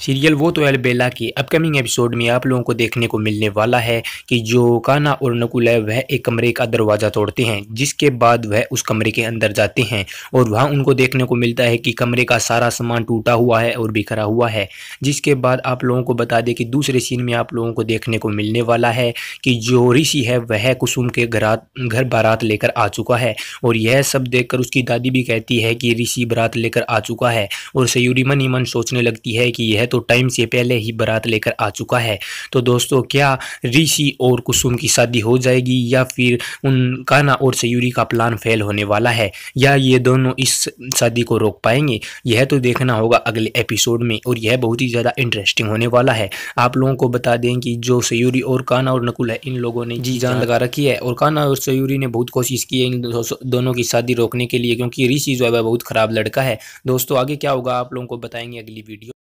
Serial वो तो अलबेला की अपकमिंग एपिसोड में आप लोगों को देखने को मिलने वाला है कि जो काना और नकुल है वह एक कमरे का दरवाज़ा तोड़ते हैं जिसके बाद वह उस कमरे के अंदर जाते हैं और वहाँ उनको देखने को मिलता है कि कमरे का सारा सामान टूटा हुआ है और बिखरा हुआ है जिसके बाद आप लोगों को बता दें कि दूसरे सीन में आप लोगों को देखने को मिलने वाला है कि जो ऋषि है वह कुसुम के घर घर बारात लेकर आ चुका है और यह सब देख उसकी दादी भी कहती है कि ऋषि बारात लेकर आ चुका है और सयूरी मन सोचने लगती है कि यह है तो टाइम से पहले ही बारात लेकर आ चुका है तो दोस्तों क्या ऋषि और कुसुम की शादी हो जाएगी या फिर उन काना और सयूरी का प्लान फेल होने वाला है या ये दोनों इस शादी को रोक पाएंगे यह तो देखना होगा अगले एपिसोड में और यह बहुत ही ज़्यादा इंटरेस्टिंग होने वाला है आप लोगों को बता दें कि जो सयूरी और काना और नकुल है इन लोगों ने जी जान हाँ। लगा रखी है और काना और सयूरी ने बहुत कोशिश की है इन दोनों की शादी रोकने के लिए क्योंकि ऋषि जो है वह बहुत ख़राब लड़का है दोस्तों आगे क्या होगा आप लोगों को बताएंगे अगली वीडियो